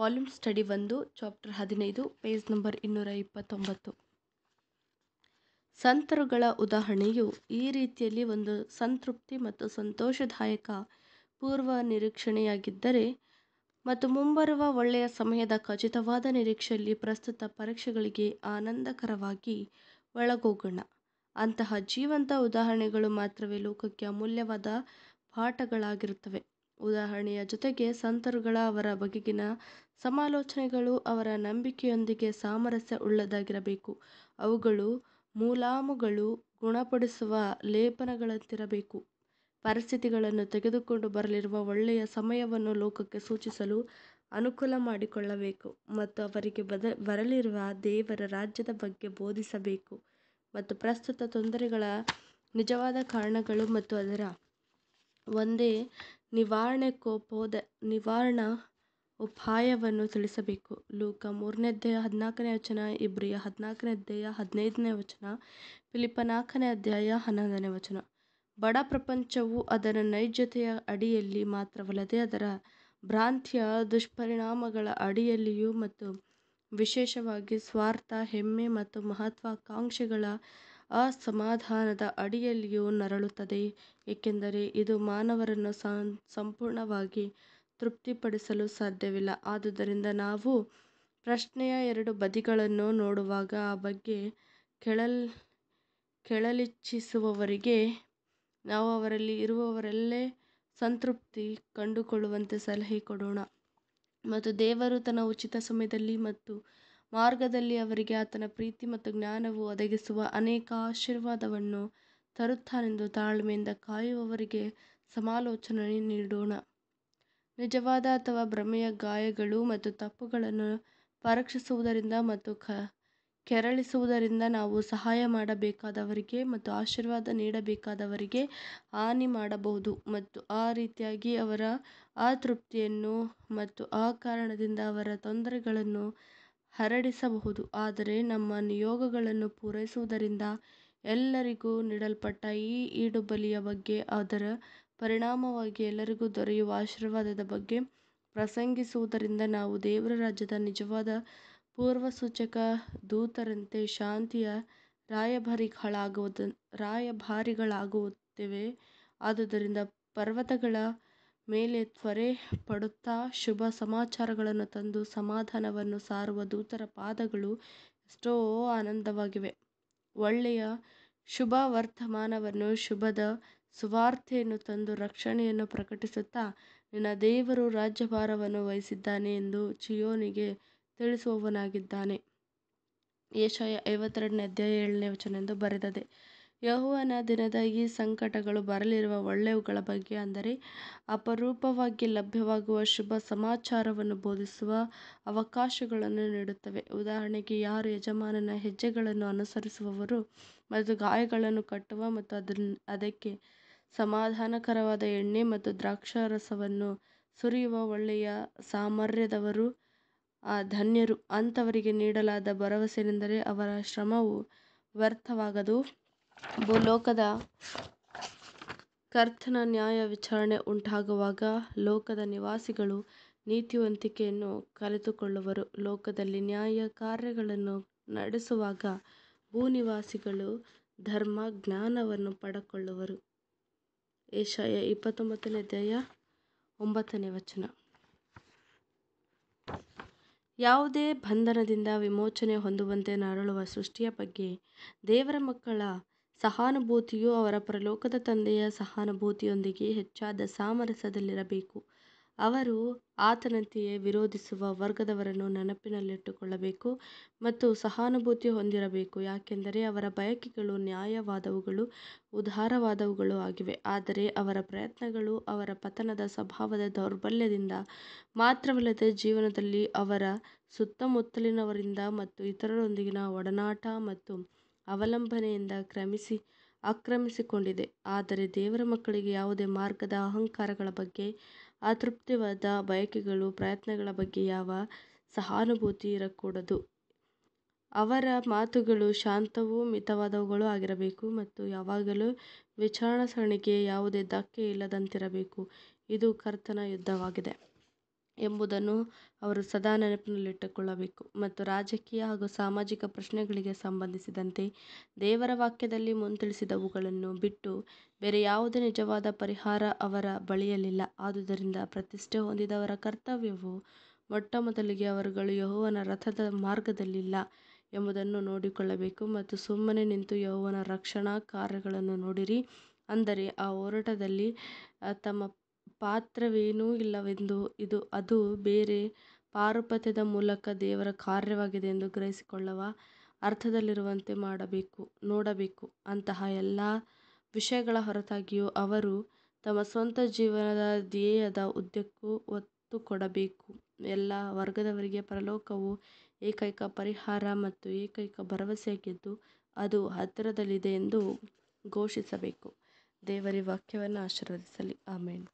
Volume study ಒಂದು chapter ಹದಿನೈದು page number ಇನ್ನೂರ ಇಪ್ಪತ್ತೊಂಬತ್ತು ಸಂತರುಗಳ ಉದಾಹರಣೆಯು ಈ ರೀತಿಯಲ್ಲಿ ಒಂದು ಸಂತೃಪ್ತಿ ಮತ್ತು ಸಂತೋಷದಾಯಕ ಪೂರ್ವ ನಿರೀಕ್ಷಣೆಯಾಗಿದ್ದರೆ ಮತ್ತು ಮುಂಬರುವ ಒಳ್ಳೆಯ ಸಮಯದ ಖಚಿತವಾದ ನಿರೀಕ್ಷೆಯಲ್ಲಿ ಪ್ರಸ್ತುತ ಪರೀಕ್ಷೆಗಳಿಗೆ ಆನಂದಕರವಾಗಿ ಒಳಗೋಗೋಣ ಅಂತಹ ಜೀವಂತ ಉದಾಹರಣೆಗಳು ಮಾತ್ರವೇ ಲೋಕಕ್ಕೆ ಅಮೂಲ್ಯವಾದ ಪಾಠಗಳಾಗಿರುತ್ತವೆ ಉದಾಹರಣೆಯ ಜೊತೆಗೆ ಸಂತರುಗಳ ಅವರ ಬಗೆಗಿನ ಸಮಾಲೋಚನೆಗಳು ಅವರ ನಂಬಿಕೆಯೊಂದಿಗೆ ಸಾಮರಸ್ಯ ಉಳ್ಳದಾಗಿರಬೇಕು ಅವುಗಳು ಮೂಲಾಮುಗಳು ಗುಣಪಡಿಸುವ ಲೇಪನಗಳಂತಿರಬೇಕು ಪರಿಸ್ಥಿತಿಗಳನ್ನು ತೆಗೆದುಕೊಂಡು ಬರಲಿರುವ ಒಳ್ಳೆಯ ಸಮಯವನ್ನು ಲೋಕಕ್ಕೆ ಸೂಚಿಸಲು ಅನುಕೂಲ ಮಾಡಿಕೊಳ್ಳಬೇಕು ಮತ್ತು ಅವರಿಗೆ ಬದ ಬರಲಿರುವ ದೇವರ ರಾಜ್ಯದ ಬಗ್ಗೆ ಬೋಧಿಸಬೇಕು ಮತ್ತು ಪ್ರಸ್ತುತ ತೊಂದರೆಗಳ ನಿಜವಾದ ಕಾರಣಗಳು ಮತ್ತು ಅದರ ಒಂದೇ ನಿವಾರಣೆ ಕೋಪೋದ ನಿವಾರಣಾ ಉಪಾಯವನ್ನು ತಿಳಿಸಬೇಕು ಲೂಕ ಮೂರನೇ ಅಧ್ಯಾಯ ಹದಿನಾಲ್ಕನೇ ವಚನ ಇಬ್ರಿಯ ಹದಿನಾಲ್ಕನೇ ಅಧ್ಯಾಯ ಹದಿನೈದನೇ ವಚನ ಫಿಲಿಪ ನಾಲ್ಕನೇ ಅಧ್ಯಾಯ ಹನ್ನೊಂದನೇ ವಚನ ಬಡ ಪ್ರಪಂಚವು ಅದರ ನೈಜತೆಯ ಅಡಿಯಲ್ಲಿ ಮಾತ್ರವಲ್ಲದೆ ಅದರ ಭ್ರಾಂತಿಯ ದುಷ್ಪರಿಣಾಮಗಳ ಅಡಿಯಲ್ಲಿಯೂ ಮತ್ತು ವಿಶೇಷವಾಗಿ ಸ್ವಾರ್ಥ ಹೆಮ್ಮೆ ಮತ್ತು ಮಹತ್ವಾಕಾಂಕ್ಷೆಗಳ ಅಸಮಾಧಾನದ ಅಡಿಯಲ್ಲಿಯೂ ನರಳುತ್ತದೆ ಏಕೆಂದರೆ ಇದು ಮಾನವರನ್ನು ಸಂಪೂರ್ಣವಾಗಿ ತೃಪ್ತಿಪಡಿಸಲು ಸಾಧ್ಯವಿಲ್ಲ ಆದುದರಿಂದ ನಾವು ಪ್ರಶ್ನೆಯ ಎರಡು ಬದಿಗಳನ್ನು ನೋಡುವಾಗ ಆ ಬಗ್ಗೆ ಕೆಳಲ್ ಕೆಳಲಿಚ್ಛಿಸುವವರಿಗೆ ನಾವು ಅವರಲ್ಲಿ ಇರುವವರಲ್ಲೇ ಸಂತೃಪ್ತಿ ಕಂಡುಕೊಳ್ಳುವಂತೆ ಸಲಹೆ ಕೊಡೋಣ ಮತ್ತು ದೇವರು ತನ್ನ ಉಚಿತ ಸಮಯದಲ್ಲಿ ಮತ್ತು ಮಾರ್ಗದಲ್ಲಿ ಅವರಿಗೆ ಆತನ ಪ್ರೀತಿ ಮತ್ತು ಜ್ಞಾನವು ಒದಗಿಸುವ ಅನೇಕ ಆಶೀರ್ವಾದವನ್ನು ತರುತ್ತಾನೆಂದು ತಾಳ್ಮೆಯಿಂದ ಕಾಯುವವರಿಗೆ ಸಮಾಲೋಚನೆ ನೀಡೋಣ ನಿಜವಾದ ಅಥವಾ ಭ್ರಮೆಯ ಗಾಯಗಳು ಮತ್ತು ತಪ್ಪುಗಳನ್ನು ಪರೀಕ್ಷಿಸುವುದರಿಂದ ಮತ್ತು ಕ ಕೆರಳಿಸುವುದರಿಂದ ನಾವು ಸಹಾಯ ಮಾಡಬೇಕಾದವರಿಗೆ ಮತ್ತು ಆಶೀರ್ವಾದ ನೀಡಬೇಕಾದವರಿಗೆ ಹಾನಿ ಮಾಡಬಹುದು ಮತ್ತು ಆ ರೀತಿಯಾಗಿ ಅವರ ಅತೃಪ್ತಿಯನ್ನು ಮತ್ತು ಆ ಕಾರಣದಿಂದ ಅವರ ತೊಂದರೆಗಳನ್ನು ಹರಡಿಸಬಹುದು ಆದರೆ ನಮ್ಮ ನಿಯೋಗಗಳನ್ನು ಪೂರೈಸುವುದರಿಂದ ಎಲ್ಲರಿಗೂ ನೀಡಲ್ಪಟ್ಟ ಈ ಈಡುಬಲಿಯ ಬಗ್ಗೆ ಅದರ ಪರಿಣಾಮವಾಗಿ ಎಲ್ಲರಿಗೂ ದೊರೆಯುವ ಆಶೀರ್ವಾದದ ಬಗ್ಗೆ ಪ್ರಸಂಗಿಸುವುದರಿಂದ ನಾವು ದೇವರ ರಾಜ್ಯದ ನಿಜವಾದ ಪೂರ್ವಸೂಚಕ ದೂತರಂತೆ ಶಾಂತಿಯ ರಾಯಭಾರಿಗಳಾಗುವುದು ರಾಯಭಾರಿಗಳಾಗುತ್ತೇವೆ ಆದುದರಿಂದ ಪರ್ವತಗಳ ಮೇಲೆ ತ್ವರೆ ಪಡುತ್ತಾ ಶುಭ ಸಮಾಚಾರಗಳನ್ನು ತಂದು ಸಮಾಧಾನವನ್ನು ಸಾರುವ ದೂತರ ಪಾದಗಳು ಎಷ್ಟೋ ಆನಂದವಾಗಿವೆ. ಒಳ್ಳೆಯ ಶುಭ ವರ್ತಮಾನವನ್ನು, ಶುಭದ ಸುವಾರ್ತೆಯನ್ನು ತಂದು ರಕ್ಷಣೆಯನ್ನು ಪ್ರಕಟಿಸುತ್ತಾ, ನಿನ್ನ ದೇವರು ರಾಜ್ಯಭಾರವನ್ನು ವಹಿಸಿದ್ದಾನೆ ಎಂದು ಚಿಯೋನಿಗೆ ತಿಳಿಸುವವನಾಗಿದ್ದಾನೆ. ಯೆಶಾಯ ಐವತ್ತೆರಡನೇ ಅಧ್ಯಾಯ ಏಳನೇ ವಚನ ಎಂದು ಬರೆದದೆ. ಯೆಹೋವನ ದಿನದ ಈ ಸಂಕಟಗಳು ಬರಲಿರುವ ಒಳ್ಳೆಯವುಗಳ ಬಗ್ಗೆ ಅಂದರೆ ಅಪರೂಪವಾಗಿ ಲಭ್ಯವಾಗುವ ಶುಭ ಸಮಾಚಾರವನ್ನು ಬೋಧಿಸುವ ಅವಕಾಶಗಳನ್ನು ನೀಡುತ್ತವೆ ಉದಾಹರಣೆಗೆ ಯಾರು ಯಜಮಾನನ ಹೆಜ್ಜೆಗಳನ್ನು ಅನುಸರಿಸುವವರು ಮತ್ತು ಗಾಯಗಳನ್ನು ಕಟ್ಟುವ ಮತ್ತು ಅದನ್ನ ಅದಕ್ಕೆ ಸಮಾಧಾನಕರವಾದ ಎಣ್ಣೆ ಮತ್ತು ದ್ರಾಕ್ಷಾರಸವನ್ನು ಸುರಿಯುವ ಒಳ್ಳೆಯ ಆ ಧನ್ಯರು ಅಂಥವರಿಗೆ ನೀಡಲಾದ ಎಂದರೆ ಅವರ ಶ್ರಮವು ವ್ಯರ್ಥವಾಗದು ಭೂಲೋಕದ ಕರ್ತನ ನ್ಯಾಯ ವಿಚಾರಣೆ ಉಂಟಾಗುವಾಗ ಲೋಕದ ನಿವಾಸಿಗಳು ನೀತಿವಂತಿಕೆಯನ್ನು ಕಲಿತುಕೊಳ್ಳುವರು ಲೋಕದಲ್ಲಿ ನ್ಯಾಯ ಕಾರ್ಯಗಳನ್ನು ನಡೆಸುವಾಗ ಭೂನಿವಾಸಿಗಳು ಧರ್ಮ ಜ್ಞಾನವನ್ನು ಪಡೆಕೊಳ್ಳುವರು ಏಷಾಯ ಇಪ್ಪತ್ತೊಂಬತ್ತನೇ ಅಧ್ಯಾಯ ಒಂಬತ್ತನೇ ವಚನ ಯಾವುದೇ ಬಂಧನದಿಂದ ವಿಮೋಚನೆ ಹೊಂದುವಂತೆ ನರಳುವ ಸೃಷ್ಟಿಯ ಬಗ್ಗೆ ದೇವರ ಮಕ್ಕಳ ಸಹಾನುಭೂತಿಯು ಅವರ ಪ್ರಲೋಕದ ತಂದೆಯ ಸಹಾನುಭೂತಿಯೊಂದಿಗೆ ಹೆಚ್ಚಾದ ಸಾಮರಸ್ಯದಲ್ಲಿರಬೇಕು. ಅವರು ಆತನಂತೆಯೇ ವಿರೋಧಿಸುವ ವರ್ಗದವರನ್ನು ನೆನಪಿನಲ್ಲಿಟ್ಟುಕೊಳ್ಳಬೇಕು ಮತ್ತು ಸಹಾನುಭೂತಿ ಹೊಂದಿರಬೇಕು, ಯಾಕೆಂದರೆ ಅವರ ಬಯಕೆಗಳು ನ್ಯಾಯವಾದವುಗಳು ಉದಾರವಾದವುಗಳು ಆಗಿವೆ. ಆದರೆ ಅವರ ಪ್ರಯತ್ನಗಳು ಅವರ ಪತನದ ಸ್ವಭಾವದ ದೌರ್ಬಲ್ಯದಿಂದ ಮಾತ್ರವಲ್ಲದೆ ಜೀವನದಲ್ಲಿ ಅವರ ಸುತ್ತಮುತ್ತಲಿನವರಿಂದ ಮತ್ತು ಇತರರೊಂದಿಗಿನ ಒಡನಾಟ ಮತ್ತು ಅವಲಂಬನೆಯಿಂದ ಕ್ರಮಿಸಿ ಆಕ್ರಮಿಸಿಕೊಂಡಿದೆ ಆದರೆ ದೇವರ ಮಕ್ಕಳಿಗೆ ಯಾವುದೇ ಮಾರ್ಗದ ಅಹಂಕಾರಗಳ ಬಗ್ಗೆ ಅತೃಪ್ತಿವಾದ ಬಯಕೆಗಳು ಪ್ರಯತ್ನಗಳ ಬಗ್ಗೆ ಯಾವ ಸಹಾನುಭೂತಿ ಇರಕೂಡದು ಅವರ ಮಾತುಗಳು ಶಾಂತವೂ ಮಿತವಾದವುಗಳು ಆಗಿರಬೇಕು ಮತ್ತು ಯಾವಾಗಲೂ ಸರಣಿಗೆ ಯಾವುದೇ ಧಕ್ಕೆ ಇಲ್ಲದಂತಿರಬೇಕು ಇದು ಕರ್ತನ ಯುದ್ಧವಾಗಿದೆ ಎಂಬುದನ್ನು ಅವರು ಸದಾ ನೆನಪಿನಲ್ಲಿಟ್ಟುಕೊಳ್ಳಬೇಕು ಮತ್ತು ರಾಜಕೀಯ ಹಾಗೂ ಸಾಮಾಜಿಕ ಪ್ರಶ್ನೆಗಳಿಗೆ ಸಂಬಂಧಿಸಿದಂತೆ ದೇವರ ವಾಕ್ಯದಲ್ಲಿ ಮುಂತಿಳಿಸಿದವುಗಳನ್ನು ಬಿಟ್ಟು ಬೇರೆ ಯಾವುದೇ ನಿಜವಾದ ಪರಿಹಾರ ಅವರ ಬಳಿಯಲಿಲ್ಲ ಆದುದರಿಂದ ಪ್ರತಿಷ್ಠೆ ಹೊಂದಿದವರ ಕರ್ತವ್ಯವು ಮೊಟ್ಟಮೊದಲಿಗೆ ಅವರುಗಳು ಯೆಹೋವನ ರಥದ ಮಾರ್ಗದಲ್ಲಿಲ್ಲ ಎಂಬುದನ್ನು ನೋಡಿಕೊಳ್ಳಬೇಕು ಮತ್ತು ಸುಮ್ಮನೆ ನಿಂತು ಯೆಹೋವನ ರಕ್ಷಣಾ ಕಾರ್ಯಗಳನ್ನು ನೋಡಿರಿ ಅಂದರೆ ಆ ಹೋರಾಟದಲ್ಲಿ ತಮ್ಮ ಪಾತ್ರವೇನೂ ಇಲ್ಲವೆಂದು ಇದು ಅದು ಬೇರೆ ಪಾರುಪತ್ಯದ ಮೂಲಕ ದೇವರ ಕಾರ್ಯವಾಗಿದೆ ಎಂದು ಗ್ರಹಿಸಿಕೊಳ್ಳುವ ಅರ್ಥದಲ್ಲಿರುವಂತೆ ಮಾಡಬೇಕು ನೋಡಬೇಕು. ಅಂತಹ ಎಲ್ಲ ವಿಷಯಗಳ ಹೊರತಾಗಿಯೂ ಅವರು ತಮ್ಮ ಸ್ವಂತ ಜೀವನದ ಧ್ಯೇಯದ ಉದ್ದಕ್ಕೂ ಕೊಡಬೇಕು ಎಲ್ಲ ವರ್ಗದವರಿಗೆ ಪರಲೋಕವು ಏಕೈಕ ಪರಿಹಾರ ಮತ್ತು ಏಕೈಕ ಭರವಸೆಯಾಗಿದ್ದು, ಅದು ಹತ್ತಿರದಲ್ಲಿದೆ ಎಂದು ಘೋಷಿಸಬೇಕು. ದೇವರಿ ವಾಕ್ಯವನ್ನು ಆಶೀರ್ವದಿಸಲಿ. ಆಮೇಲೆ